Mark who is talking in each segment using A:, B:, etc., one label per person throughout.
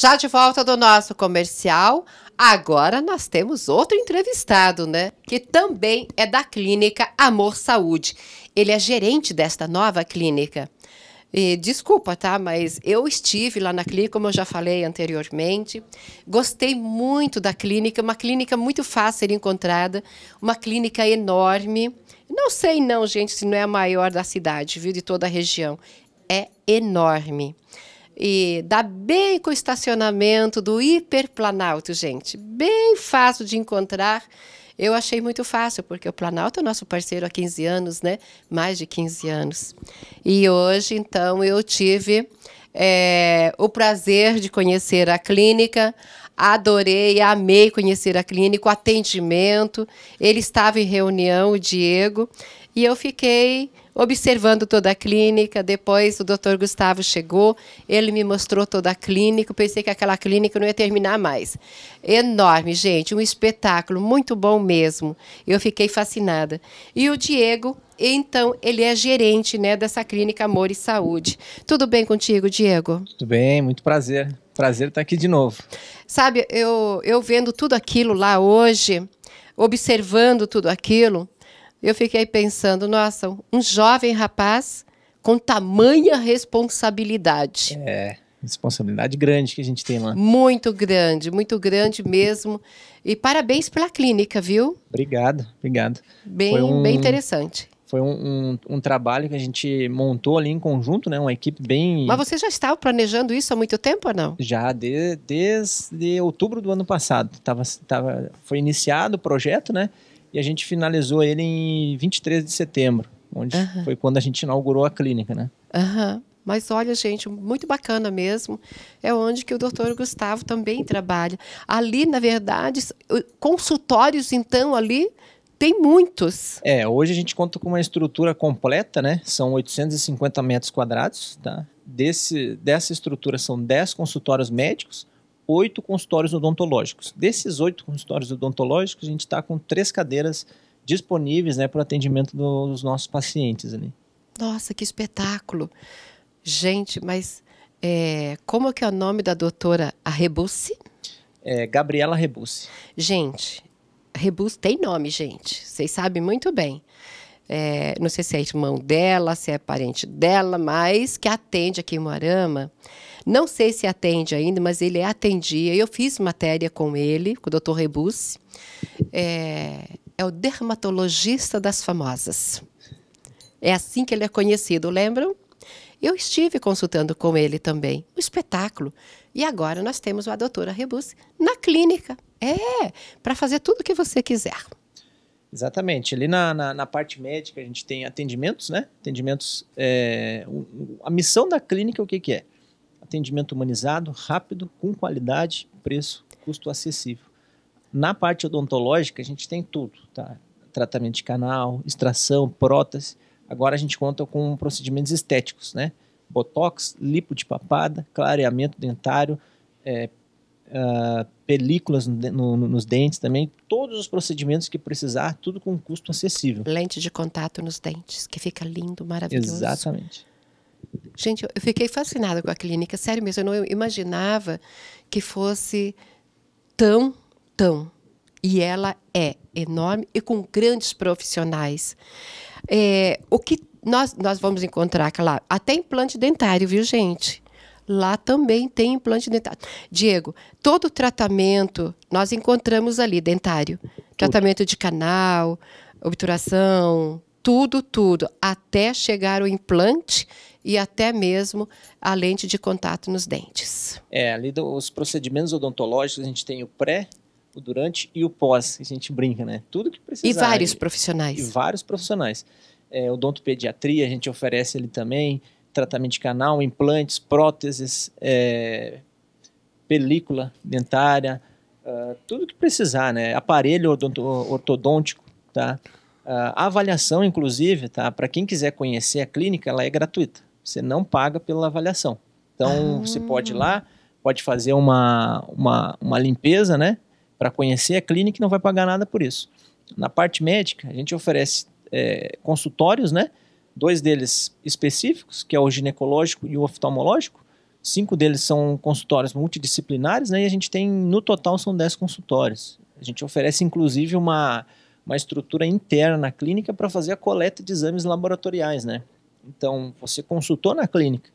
A: Já de volta do nosso comercial, agora nós temos outro entrevistado, né? Que também é da clínica Amor Saúde. Ele é gerente desta nova clínica. E, desculpa, tá? Mas eu estive lá na clínica, como eu já falei anteriormente. Gostei muito da clínica, uma clínica muito fácil de ser encontrada, uma clínica enorme. Não sei, não, gente, se não é a maior da cidade, viu? De toda a região. É enorme. E dá bem com o estacionamento do Hiperplanalto, gente. Bem fácil de encontrar. Eu achei muito fácil, porque o Planalto é nosso parceiro há 15 anos, né? Mais de 15 anos. E hoje, então, eu tive é, o prazer de conhecer a clínica. Adorei, amei conhecer a clínica, o atendimento. Ele estava em reunião, o Diego, e eu fiquei observando toda a clínica. Depois o doutor Gustavo chegou, ele me mostrou toda a clínica. Pensei que aquela clínica não ia terminar mais. Enorme, gente, um espetáculo, muito bom mesmo. Eu fiquei fascinada. E o Diego, então, ele é gerente né, dessa clínica Amor e Saúde. Tudo bem contigo, Diego?
B: Tudo bem, muito prazer. Prazer estar aqui de novo.
A: Sabe, eu, eu vendo tudo aquilo lá hoje, observando tudo aquilo, eu fiquei pensando, nossa, um jovem rapaz com tamanha responsabilidade. É,
B: responsabilidade grande que a
A: gente tem lá. Muito grande, muito grande mesmo. E parabéns pela clínica, viu? Obrigado, obrigado. Bem, um, bem interessante.
B: Foi um, um, um, trabalho que a gente montou ali em conjunto, né? Uma equipe bem. Mas você
A: já estava planejando isso há muito tempo ou não?
B: Já, de, desde outubro do ano passado. Tava, tava, foi iniciado o projeto, né? E a gente finalizou ele em 23 de setembro, onde uhum. foi quando a gente inaugurou a clínica, né?
A: Uhum. Mas olha, gente, muito bacana mesmo. É onde que o doutor Gustavo também trabalha. Ali, na verdade, consultórios, então, ali tem
B: muitos. É, hoje a gente conta com uma estrutura completa, né? São 850 metros quadrados, tá? Desse, dessa estrutura são 10 consultórios médicos, oito consultórios odontológicos. Desses oito consultórios odontológicos, a gente está com três cadeiras disponíveis né, para o atendimento dos nossos pacientes. Ali.
A: Nossa, que espetáculo! Gente, mas é, como é que é o nome da doutora Arrebussi? É, Gabriela Rebussi. Gente, Rebussi tem nome, gente. Vocês sabem muito bem. É, não sei se é irmão dela, se é parente dela, mas que atende aqui em Moarama não sei se atende ainda, mas ele atendia. Eu fiz matéria com ele, com o Dr. Rebus. É, é o dermatologista das famosas. É assim que ele é conhecido, lembram? Eu estive consultando com ele também. Um espetáculo. E agora nós temos a doutora Rebus na clínica. É, para fazer tudo o que você quiser.
B: Exatamente. Ali na, na, na, parte médica a gente tem atendimentos, né? Atendimentos. É, a missão da clínica, é o que, que é? atendimento humanizado, rápido, com qualidade, preço, custo acessível. Na parte odontológica, a gente tem tudo, tá? Tratamento de canal, extração, prótese. Agora a gente conta com procedimentos estéticos, né? Botox, lipo de papada, clareamento dentário, é, Uh, películas no, no, nos dentes também, todos os procedimentos
A: que precisar, tudo com custo acessível. Lente de contato nos dentes, que fica lindo, maravilhoso. Exatamente. Gente, eu fiquei fascinada com a clínica, sério mesmo. Eu não imaginava que fosse tão, tão. E ela é enorme e com grandes profissionais. É, o que nós, nós vamos encontrar, claro, até implante dentário, viu, gente? Lá também tem implante dentário. Diego, todo tratamento nós encontramos ali, dentário. Tudo. Tratamento de canal, obturação, tudo, tudo, até chegar o implante e até mesmo a lente de contato nos dentes.
B: É, ali dos procedimentos odontológicos, a gente tem o pré, o durante e o pós. A gente brinca, né? Tudo que precisa. E vários profissionais. E vários profissionais. É, odontopediatria, a gente oferece ali também tratamento de canal, implantes, próteses, é, película dentária, uh, tudo que precisar, né? Aparelho ortodôntico, tá? Uh, ah, a avaliação, inclusive, tá? Para quem quiser conhecer a clínica, ela é gratuita. Você não paga pela avaliação. Então, ah. você pode ir lá, pode fazer uma, uma, uma limpeza, né? Para conhecer a clínica e não vai pagar nada por isso. Na parte médica, a gente oferece é, consultórios, né? Dois deles específicos, que é o ginecológico e o oftalmológico. Cinco deles são consultórios multidisciplinares, né? E a gente tem, no total, são dez consultórios. A gente oferece, inclusive, uma, uma estrutura interna na clínica para fazer a coleta de exames laboratoriais, né? Então, você consultou na clínica,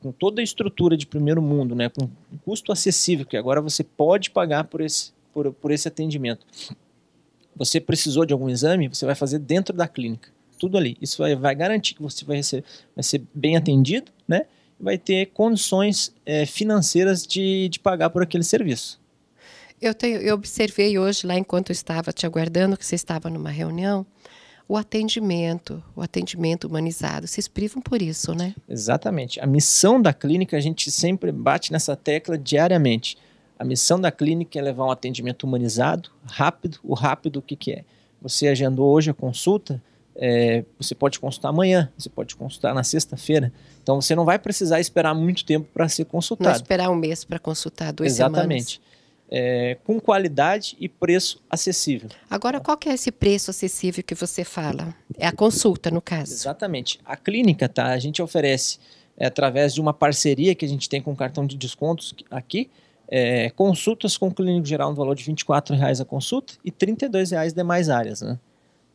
B: com toda a estrutura de primeiro mundo, né, com custo acessível, que agora você pode pagar por esse, por, por esse atendimento. Você precisou de algum exame, você vai fazer dentro da clínica. Tudo ali. Isso vai, vai garantir que você vai, receber, vai ser bem atendido, né? vai ter condições é, financeiras de, de pagar por aquele serviço.
A: Eu, tenho, eu observei hoje, lá enquanto estava te aguardando, que você estava numa reunião, o atendimento, o atendimento humanizado. Vocês privam por isso, né?
B: Exatamente. A missão da clínica,
A: a gente sempre
B: bate nessa tecla diariamente. A missão da clínica é levar um atendimento humanizado, rápido. O rápido, o que, que é? Você agendou hoje a consulta, é, você pode consultar amanhã, você pode consultar na sexta-feira. Então você não vai precisar esperar muito tempo para ser consultado. Não
A: esperar um mês para consultar, duas Exatamente. semanas. Exatamente
B: é, com qualidade e preço acessível.
A: Agora, qual que é esse preço acessível que você fala? É a consulta, no caso. Exatamente. A clínica,
B: tá? A gente oferece, é, através de uma parceria que a gente tem com o cartão de descontos aqui, é, consultas com o clínico geral no valor de R$ 24,00 a consulta e R$ 32,00
A: demais áreas, né?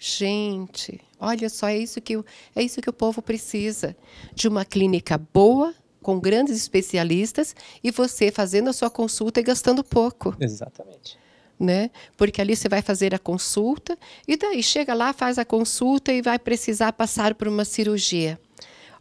A: Gente, olha só, é isso que é isso que o povo precisa, de uma clínica boa, com grandes especialistas e você fazendo a sua consulta e gastando pouco. Exatamente. Né? Porque ali você vai fazer a consulta e daí chega lá, faz a consulta e vai precisar passar por uma cirurgia.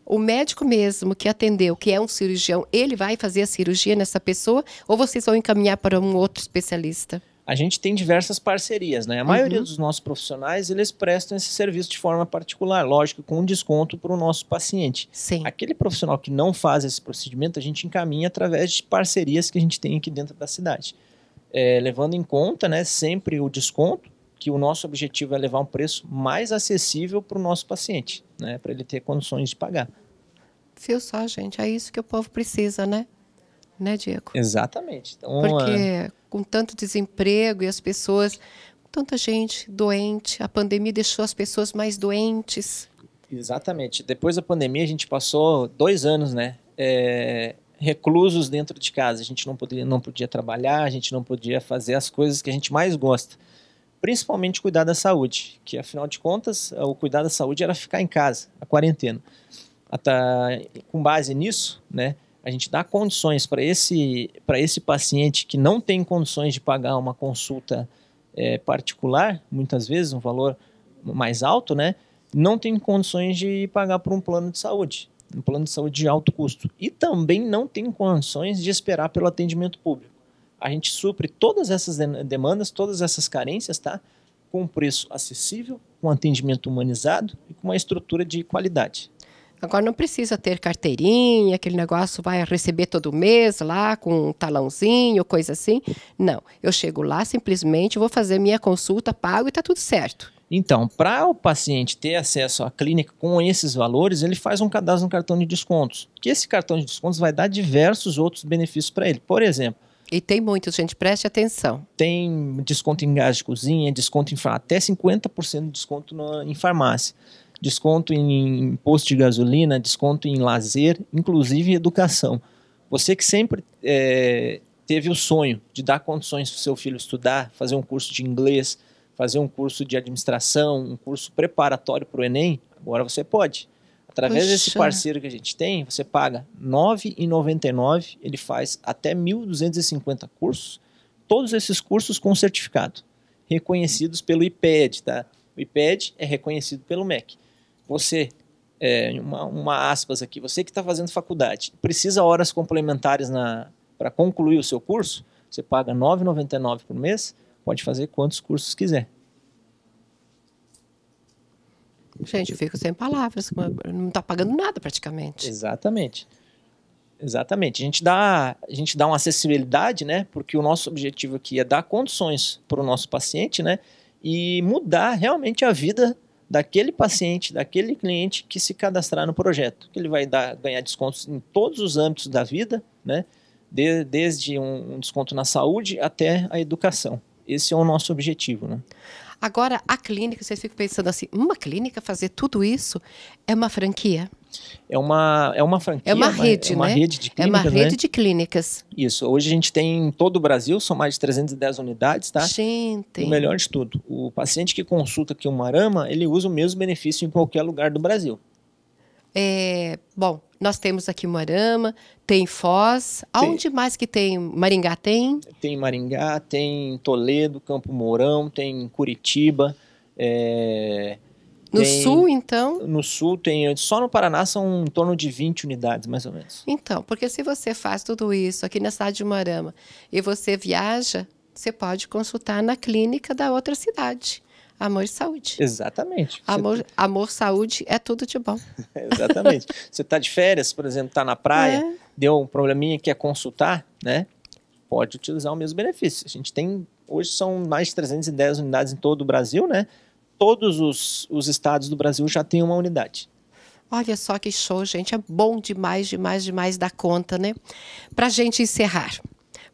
A: O médico mesmo que atendeu, que é um cirurgião, ele vai fazer a cirurgia nessa pessoa ou vocês vão encaminhar para um outro especialista?
B: a gente tem diversas parcerias, né? A uhum. maioria dos nossos profissionais, eles prestam esse serviço de forma particular, lógico, com desconto para o nosso paciente. Sim. Aquele profissional que não faz esse procedimento, a gente encaminha através de parcerias que a gente tem aqui dentro da cidade. É, levando em conta, né, sempre o desconto, que o nosso objetivo é levar um preço mais acessível para o nosso paciente, né, para ele ter condições de
A: pagar. Viu só, gente? É isso que o povo precisa, né? Né, Diego?
B: Exatamente. Então, Porque é,
A: com tanto desemprego e as pessoas, tanta gente doente, a pandemia deixou as pessoas mais doentes.
B: Exatamente. Depois da pandemia, a gente passou dois anos, né? É, reclusos dentro de casa. A gente não podia, não podia trabalhar, a gente não podia fazer as coisas que a gente mais gosta. Principalmente cuidar da saúde, que afinal de contas, o cuidar da saúde era ficar em casa, a quarentena. Até, tá, com base nisso, né? a gente dá condições para esse, para esse paciente que não tem condições de pagar uma consulta é, particular, muitas vezes um valor mais alto, né? Não tem condições de pagar por um plano de saúde, um plano de saúde de alto custo. E também não tem condições de esperar pelo atendimento público. A gente supre todas essas demandas, todas essas carências, tá? Com
A: um preço acessível, com atendimento humanizado e com uma estrutura de qualidade. Agora não precisa ter carteirinha, aquele negócio vai receber todo mês lá com um talãozinho, coisa assim. Não, eu chego lá simplesmente, vou fazer minha consulta, pago e está tudo certo.
B: Então, para o paciente ter acesso à clínica com esses valores, ele faz um cadastro no cartão de descontos. Que esse cartão de descontos vai dar diversos outros benefícios para ele. Por exemplo, e tem muitos, gente, preste atenção. Tem desconto em gás de cozinha, desconto em até 50% de desconto em farmácia desconto em imposto de gasolina, desconto em lazer, inclusive educação. Você que sempre é, teve o sonho de dar condições para o seu filho estudar, fazer um curso de inglês, fazer um curso de administração, um curso preparatório para o Enem, agora você pode.
A: Através desse parceiro
B: que a gente tem, você paga R$ 9,99, ele faz até 1.250 cursos, todos esses cursos com certificado, reconhecidos pelo IPED, tá? O IPED é reconhecido pelo MEC você, é, uma, uma aspas aqui, você que está fazendo faculdade, precisa horas complementares para concluir o seu curso, você paga R$ 9,99 por mês, pode fazer quantos cursos quiser.
A: Gente, eu fico sem palavras, não está pagando
B: nada praticamente. Exatamente. Exatamente. A gente dá, a gente dá uma acessibilidade, né? Porque o nosso objetivo aqui é dar condições para o nosso paciente, né? E mudar realmente a vida daquele paciente, daquele cliente que se cadastrar no projeto, que ele vai dar, ganhar descontos em todos os âmbitos da vida, né? De, desde
A: um, um desconto na saúde até a educação. Esse é o nosso objetivo, né? Agora, a clínica, vocês ficam pensando assim, uma clínica fazer tudo isso é uma franquia?
B: é uma, é uma franquia. É uma é rede, uma, né? É uma né? rede de clínicas. É uma rede né? de
A: clínicas.
B: Isso. Hoje a gente tem em todo o Brasil, são mais de 310 unidades, tá? Gente. o melhor de tudo, o paciente que consulta aqui o Marama, ele usa o mesmo benefício em qualquer lugar do Brasil.
A: É, bom, nós temos aqui Moarama, tem Foz. Aonde mais que tem? Maringá tem?
B: Tem Maringá, tem Toledo, Campo Mourão, tem Curitiba. É,
A: no tem, sul, então?
B: No sul tem. Só no Paraná são em torno de 20 unidades, mais ou menos.
A: Então, porque se você faz tudo isso aqui na cidade de Umarama e você viaja, você pode consultar na clínica da outra cidade. Amor e saúde. Exatamente. Amor, tá... amor saúde é tudo de bom. Exatamente.
B: Você está de férias, por exemplo, está na praia, é. deu um probleminha que é consultar, né? Pode utilizar o mesmo benefício. A gente tem. Hoje são mais de 310 unidades em todo o Brasil, né? todos os, os estados do Brasil já têm uma unidade.
A: Olha só que show, gente. É bom demais, demais, demais da conta, né? Para a gente encerrar,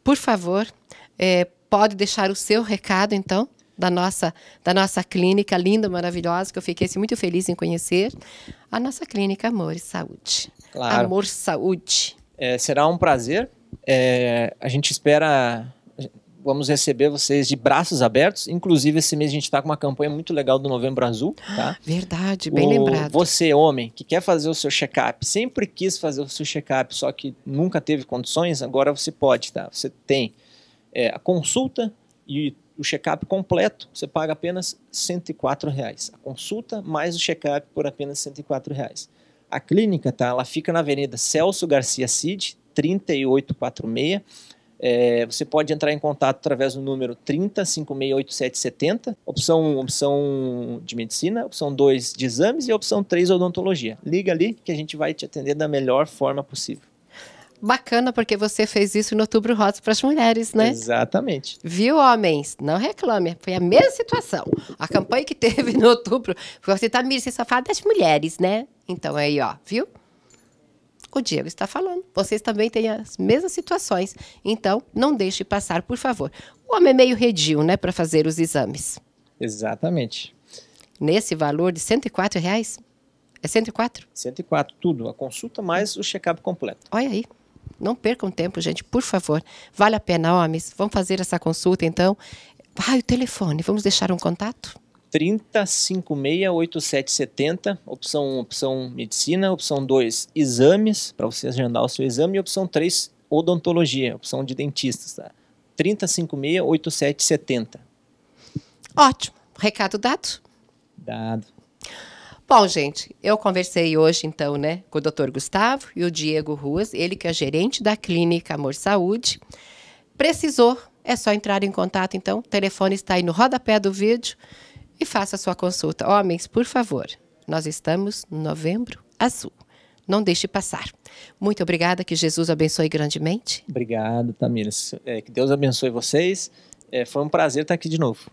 A: por favor, é, pode deixar o seu recado, então, da nossa, da nossa clínica linda, maravilhosa, que eu fiquei assim, muito feliz em conhecer. A nossa clínica Amor e Saúde. Claro. Amor Saúde.
B: É, será um prazer. É, a gente espera vamos receber vocês de braços abertos. Inclusive, esse mês a gente está com uma campanha muito legal do Novembro Azul. Tá? Ah, verdade, bem o, lembrado. Você, homem, que quer fazer o seu check-up, sempre quis fazer o seu check-up, só que nunca teve condições, agora você pode, tá? Você tem é, a consulta e o check-up completo, você paga apenas R$ reais. A consulta mais o check-up por apenas R$ reais. A clínica, tá? Ela fica na Avenida Celso Garcia Cid, 3846 é, você pode entrar em contato através do número 30 568770, opção 1, opção de medicina, opção 2 de exames e opção 3 odontologia. Liga ali que a gente vai te atender da melhor forma possível.
A: Bacana, porque você fez isso no Outubro Rosa para as mulheres, né?
B: Exatamente.
A: Viu, homens? Não reclame. Foi a mesma situação. A campanha que teve no outubro, foi você tá, Mir, você só fala das mulheres, né? Então aí, ó, viu? o Diego está falando. Vocês também têm as mesmas situações. Então, não deixe passar, por favor. O homem é meio redio, né, para fazer os exames. Exatamente. Nesse valor de 104 reais? É 104? 104, tudo. A consulta mais o check-up completo. Olha aí. Não percam tempo, gente, por favor. Vale a pena, homens. Vamos fazer essa consulta, então. Ah, o telefone. Vamos deixar um contato?
B: 3056-8770, opção 1, opção medicina, opção 2, exames, para você agendar o seu exame, e opção 3, odontologia, opção de dentistas, tá? 3056-8770.
A: Ótimo. Recado dado? Dado. Bom, gente, eu conversei hoje, então, né, com o Dr. Gustavo e o Diego Ruas, ele que é gerente da clínica Amor Saúde. Precisou, é só entrar em contato, então. O telefone está aí no rodapé do vídeo e faça sua consulta. Homens, por favor, nós estamos no novembro azul. Não deixe passar. Muito obrigada, que Jesus abençoe grandemente. Obrigado, Tamires.
B: É, que Deus abençoe vocês. É, foi um prazer estar aqui de novo.